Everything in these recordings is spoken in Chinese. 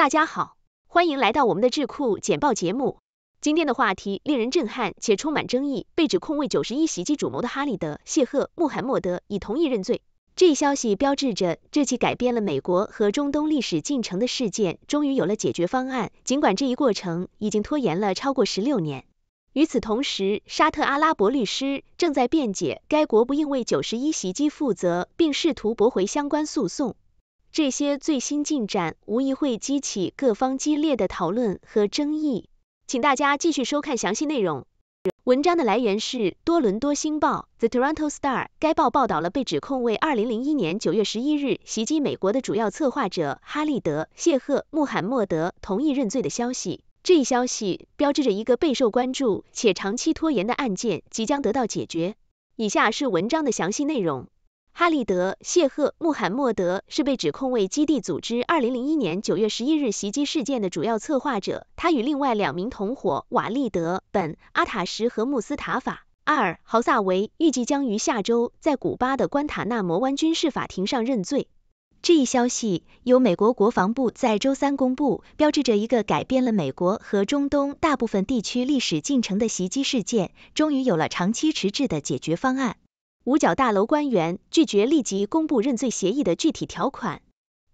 大家好，欢迎来到我们的智库简报节目。今天的话题令人震撼且充满争议，被指控为九十一袭击主谋的哈立德、谢赫、穆罕默德已同意认罪。这一消息标志着这起改变了美国和中东历史进程的事件终于有了解决方案，尽管这一过程已经拖延了超过十六年。与此同时，沙特阿拉伯律师正在辩解该国不应为九十一袭击负责，并试图驳回相关诉讼。这些最新进展无疑会激起各方激烈的讨论和争议，请大家继续收看详细内容。文章的来源是多伦多星报 （The Toronto Star），该报报道了被指控为2001年9月11日袭击美国的主要策划者哈利德·谢赫·穆罕默德同意认罪的消息。这一消息标志着一个备受关注且长期拖延的案件即将得到解决。以下是文章的详细内容。哈利德·谢赫·穆罕默德是被指控为基地组织二零零一年九月十一日袭击事件的主要策划者。他与另外两名同伙瓦利德·本·阿塔什和穆斯塔法·阿尔豪萨维预计将于下周在古巴的关塔纳摩湾军事法庭上认罪。这一消息由美国国防部在周三公布，标志着一个改变了美国和中东大部分地区历史进程的袭击事件终于有了长期迟滞的解决方案。五角大楼官员拒绝立即公布认罪协议的具体条款。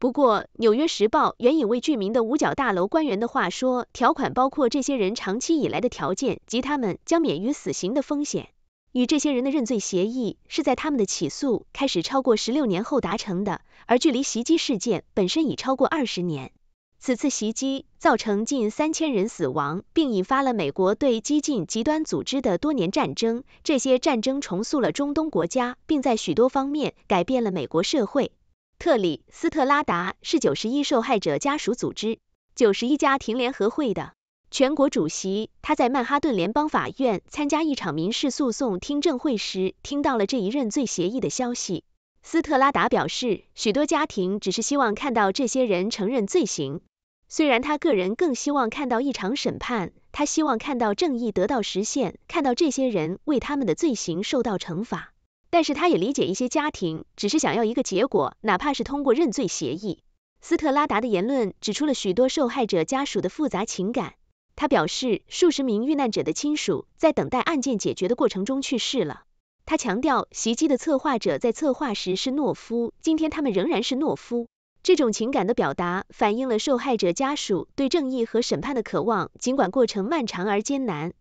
不过，《纽约时报》援引未具名的五角大楼官员的话说，条款包括这些人长期以来的条件及他们将免于死刑的风险。与这些人的认罪协议是在他们的起诉开始超过十六年后达成的，而距离袭击事件本身已超过二十年。此次袭击造成近三千人死亡，并引发了美国对激进极端组织的多年战争。这些战争重塑了中东国家，并在许多方面改变了美国社会。特里斯特拉达是九十一受害者家属组织九十一家庭联合会的全国主席。他在曼哈顿联邦法院参加一场民事诉讼听证会时，听到了这一认罪协议的消息。斯特拉达表示，许多家庭只是希望看到这些人承认罪行。虽然他个人更希望看到一场审判，他希望看到正义得到实现，看到这些人为他们的罪行受到惩罚，但是他也理解一些家庭只是想要一个结果，哪怕是通过认罪协议。斯特拉达的言论指出了许多受害者家属的复杂情感。他表示，数十名遇难者的亲属在等待案件解决的过程中去世了。他强调，袭击的策划者在策划时是懦夫，今天他们仍然是懦夫。这种情感的表达反映了受害者家属对正义和审判的渴望，尽管过程漫长而艰难。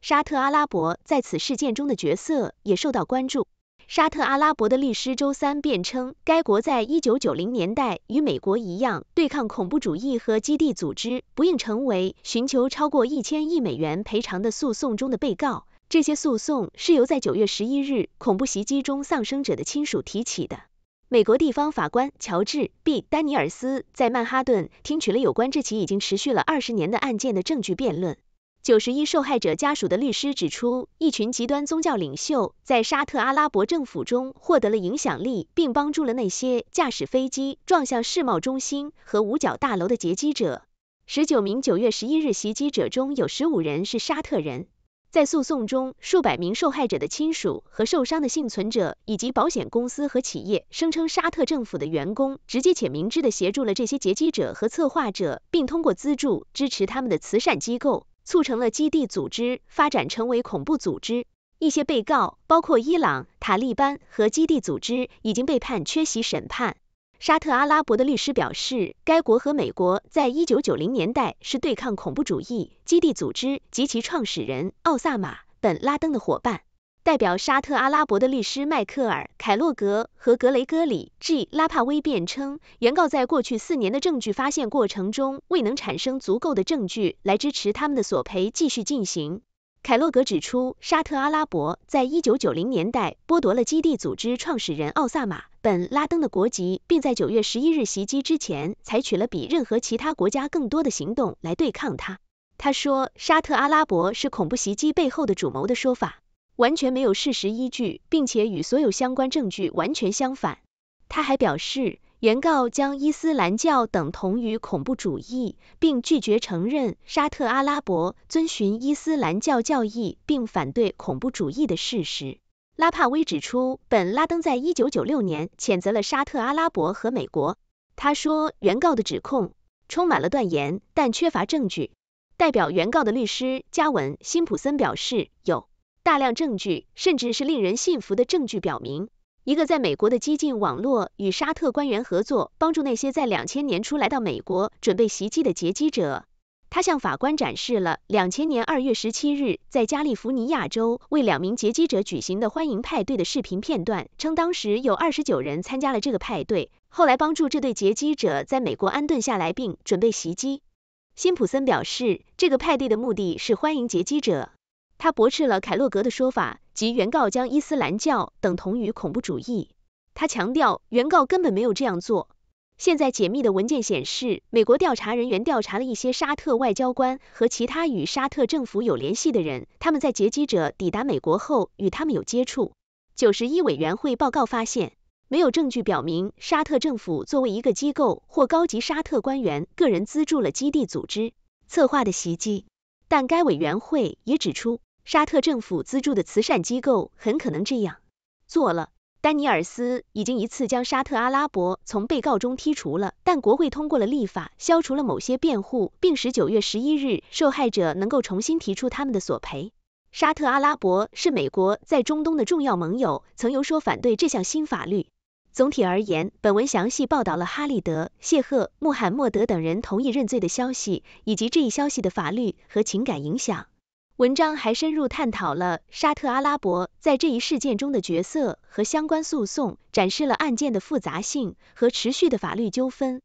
沙特阿拉伯在此事件中的角色也受到关注。沙特阿拉伯的律师周三辩称，该国在一九九零年代与美国一样对抗恐怖主义和基地组织，不应成为寻求超过一千亿美元赔偿的诉讼中的被告。这些诉讼是由在九月十一日恐怖袭击中丧生者的亲属提起的。美国地方法官乔治 ·B· 丹尼尔斯在曼哈顿听取了有关这起已经持续了二十年的案件的证据辩论。九十一受害者家属的律师指出，一群极端宗教领袖在沙特阿拉伯政府中获得了影响力，并帮助了那些驾驶飞机撞向世贸中心和五角大楼的劫机者。十九名九月十一日袭击者中有十五人是沙特人。在诉讼中，数百名受害者的亲属和受伤的幸存者，以及保险公司和企业，声称沙特政府的员工直接且明知地协助了这些劫机者和策划者，并通过资助支持他们的慈善机构，促成了基地组织发展成为恐怖组织。一些被告，包括伊朗、塔利班和基地组织，已经被判缺席审判。沙特阿拉伯的律师表示，该国和美国在1990年代是对抗恐怖主义、基地组织及其创始人奥萨马·本·拉登的伙伴。代表沙特阿拉伯的律师迈克尔·凯洛格和格雷戈里 ·G· 拉帕威辩称，原告在过去四年的证据发现过程中未能产生足够的证据来支持他们的索赔继续进行。凯洛格指出，沙特阿拉伯在1990年代剥夺了基地组织创始人奥萨马。本·拉登的国籍，并在九月十一日袭击之前采取了比任何其他国家更多的行动来对抗他。他说沙特阿拉伯是恐怖袭击背后的主谋的说法完全没有事实依据，并且与所有相关证据完全相反。他还表示，原告将伊斯兰教等同于恐怖主义，并拒绝承认沙特阿拉伯遵循伊斯兰教教义并反对恐怖主义的事实。拉帕威指出，本·拉登在一九九六年谴责了沙特阿拉伯和美国。他说：“原告的指控充满了断言，但缺乏证据。”代表原告的律师加文·辛普森表示：“有大量证据，甚至是令人信服的证据，表明一个在美国的激进网络与沙特官员合作，帮助那些在两千年初来到美国准备袭击的劫机者。”他向法官展示了2000年2月17日在加利福尼亚州为两名劫机者举行的欢迎派对的视频片段，称当时有29人参加了这个派对，后来帮助这对劫机者在美国安顿下来并准备袭击。辛普森表示，这个派对的目的是欢迎劫机者。他驳斥了凯洛格的说法即原告将伊斯兰教等同于恐怖主义。他强调，原告根本没有这样做。现在解密的文件显示，美国调查人员调查了一些沙特外交官和其他与沙特政府有联系的人，他们在劫机者抵达美国后与他们有接触。九十一委员会报告发现，没有证据表明沙特政府作为一个机构或高级沙特官员个人资助了基地组织策划的袭击，但该委员会也指出，沙特政府资助的慈善机构很可能这样做了。丹尼尔斯已经一次将沙特阿拉伯从被告中剔除了，但国会通过了立法，消除了某些辩护，并使九月十一日受害者能够重新提出他们的索赔。沙特阿拉伯是美国在中东的重要盟友，曾游说反对这项新法律。总体而言，本文详细报道了哈利德、谢赫、穆罕默德等人同意认罪的消息，以及这一消息的法律和情感影响。文章还深入探讨了沙特阿拉伯在这一事件中的角色和相关诉讼，展示了案件的复杂性和持续的法律纠纷。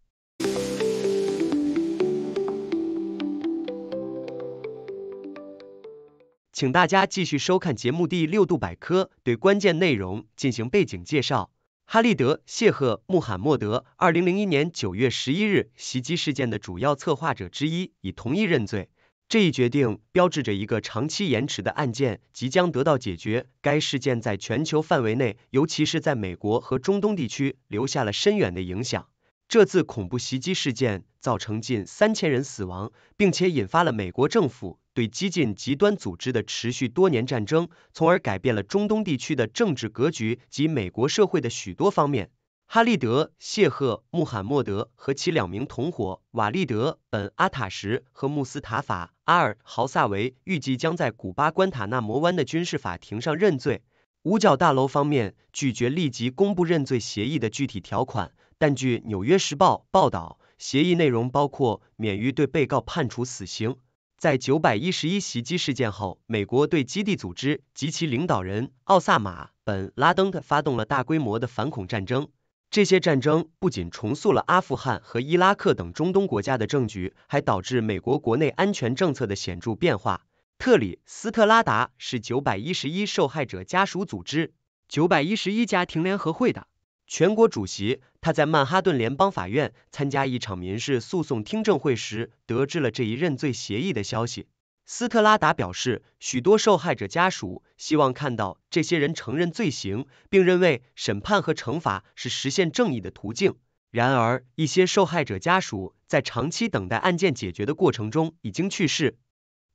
请大家继续收看节目第六度百科，对关键内容进行背景介绍。哈利德·谢赫·穆罕默德，二零零一年九月十一日袭击事件的主要策划者之一，已同意认罪。这一决定标志着一个长期延迟的案件即将得到解决。该事件在全球范围内，尤其是在美国和中东地区，留下了深远的影响。这次恐怖袭击事件造成近三千人死亡，并且引发了美国政府对激进极端组织的持续多年战争，从而改变了中东地区的政治格局及美国社会的许多方面。哈利德、谢赫、穆罕默德和其两名同伙瓦利德、本·阿塔什和穆斯塔法·阿尔豪萨维预计将在古巴关塔纳摩湾的军事法庭上认罪。五角大楼方面拒绝立即公布认罪协议的具体条款，但据《纽约时报》报道，协议内容包括免于对被告判处死刑。在九百一十一袭击事件后，美国对基地组织及其领导人奥萨马·本·拉登的发动了大规模的反恐战争。这些战争不仅重塑了阿富汗和伊拉克等中东国家的政局，还导致美国国内安全政策的显著变化。特里斯特拉达是九百一十一受害者家属组织九百一十一家庭联合会的全国主席。他在曼哈顿联邦法院参加一场民事诉讼听证会时，得知了这一认罪协议的消息。斯特拉达表示，许多受害者家属希望看到这些人承认罪行，并认为审判和惩罚是实现正义的途径。然而，一些受害者家属在长期等待案件解决的过程中已经去世。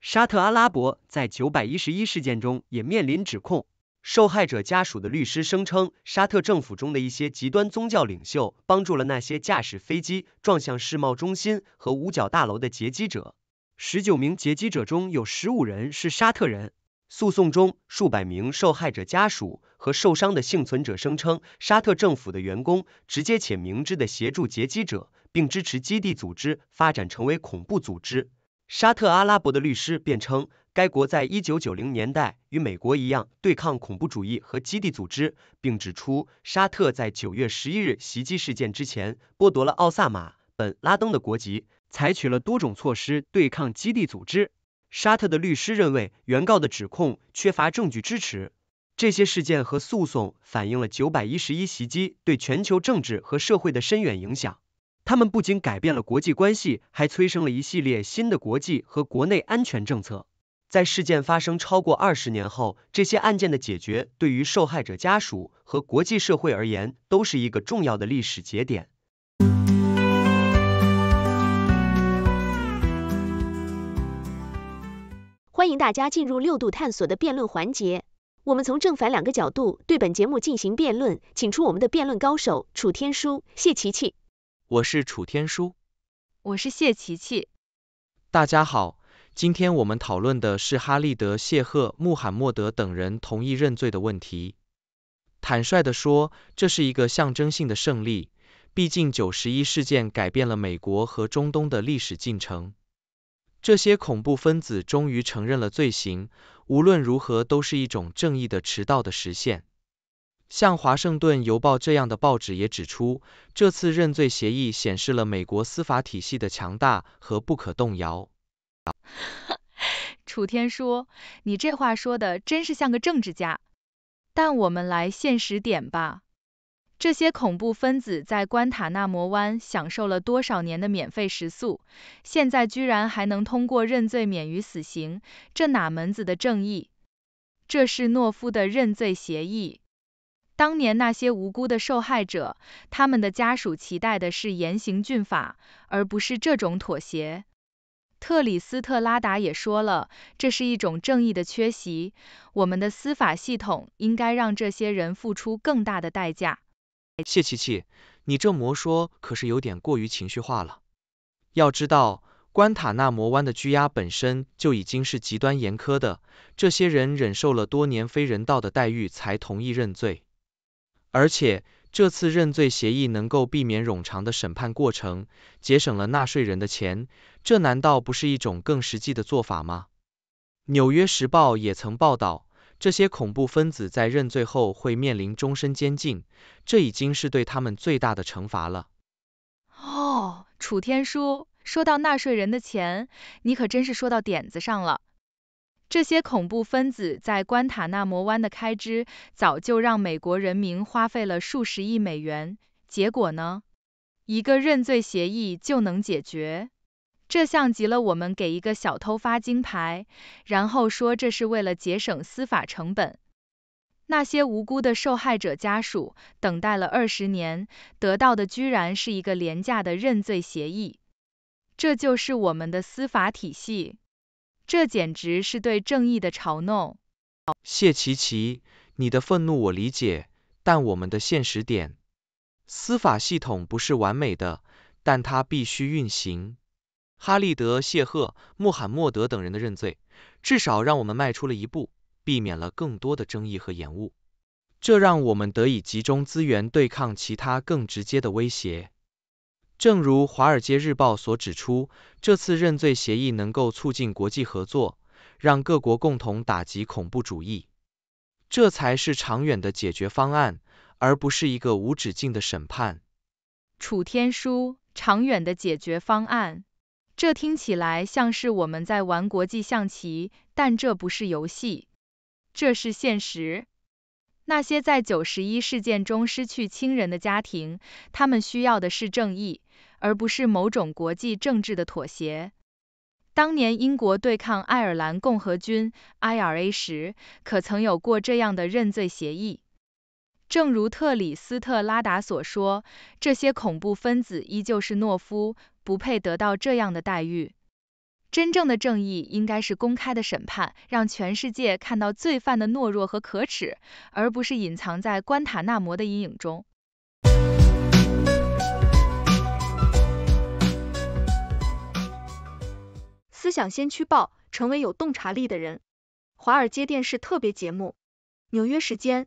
沙特阿拉伯在九百一十一事件中也面临指控。受害者家属的律师声称，沙特政府中的一些极端宗教领袖帮助了那些驾驶飞机撞向世贸中心和五角大楼的劫机者。十九名劫机者中有十五人是沙特人。诉讼中，数百名受害者家属和受伤的幸存者声称，沙特政府的员工直接且明智的协助劫机者，并支持基地组织发展成为恐怖组织。沙特阿拉伯的律师辩称，该国在一九九零年代与美国一样对抗恐怖主义和基地组织，并指出沙特在九月十一日袭击事件之前剥夺了奥萨马·本·拉登的国籍。采取了多种措施对抗基地组织。沙特的律师认为，原告的指控缺乏证据支持。这些事件和诉讼反映了九百一十一袭击对全球政治和社会的深远影响。他们不仅改变了国际关系，还催生了一系列新的国际和国内安全政策。在事件发生超过二十年后，这些案件的解决对于受害者家属和国际社会而言都是一个重要的历史节点。欢迎大家进入六度探索的辩论环节。我们从正反两个角度对本节目进行辩论，请出我们的辩论高手楚天舒、谢琪琪。我是楚天舒。我是谢琪琪。大家好，今天我们讨论的是哈利德、谢赫、穆罕默德等人同意认罪的问题。坦率的说，这是一个象征性的胜利，毕竟九十一事件改变了美国和中东的历史进程。这些恐怖分子终于承认了罪行，无论如何都是一种正义的迟到的实现。像《华盛顿邮报》这样的报纸也指出，这次认罪协议显示了美国司法体系的强大和不可动摇。楚天说：“你这话说的真是像个政治家。”但我们来现实点吧。这些恐怖分子在关塔纳摩湾享受了多少年的免费食宿？现在居然还能通过认罪免于死刑，这哪门子的正义？这是懦夫的认罪协议。当年那些无辜的受害者，他们的家属期待的是严刑峻法，而不是这种妥协。特里斯特拉达也说了，这是一种正义的缺席。我们的司法系统应该让这些人付出更大的代价。谢琪琪，你这魔说可是有点过于情绪化了。要知道，关塔那摩湾的拘押本身就已经是极端严苛的，这些人忍受了多年非人道的待遇才同意认罪。而且，这次认罪协议能够避免冗长的审判过程，节省了纳税人的钱，这难道不是一种更实际的做法吗？纽约时报也曾报道。这些恐怖分子在认罪后会面临终身监禁，这已经是对他们最大的惩罚了。哦，楚天舒，说到纳税人的钱，你可真是说到点子上了。这些恐怖分子在关塔那摩湾的开支，早就让美国人民花费了数十亿美元，结果呢？一个认罪协议就能解决？这像极了我们给一个小偷发金牌，然后说这是为了节省司法成本。那些无辜的受害者家属等待了二十年，得到的居然是一个廉价的认罪协议。这就是我们的司法体系，这简直是对正义的嘲弄。谢琪琪，你的愤怒我理解，但我们的现实点。司法系统不是完美的，但它必须运行。哈利德、谢赫、穆罕默德等人的认罪，至少让我们迈出了一步，避免了更多的争议和延误，这让我们得以集中资源对抗其他更直接的威胁。正如《华尔街日报》所指出，这次认罪协议能够促进国际合作，让各国共同打击恐怖主义，这才是长远的解决方案，而不是一个无止境的审判。楚天舒，长远的解决方案。这听起来像是我们在玩国际象棋，但这不是游戏，这是现实。那些在九十一事件中失去亲人的家庭，他们需要的是正义，而不是某种国际政治的妥协。当年英国对抗爱尔兰共和军 （IRA） 时，可曾有过这样的认罪协议？正如特里斯特拉达所说，这些恐怖分子依旧是懦夫，不配得到这样的待遇。真正的正义应该是公开的审判，让全世界看到罪犯的懦弱和可耻，而不是隐藏在关塔纳摩的阴影中。思想先驱报，成为有洞察力的人。华尔街电视特别节目，纽约时间。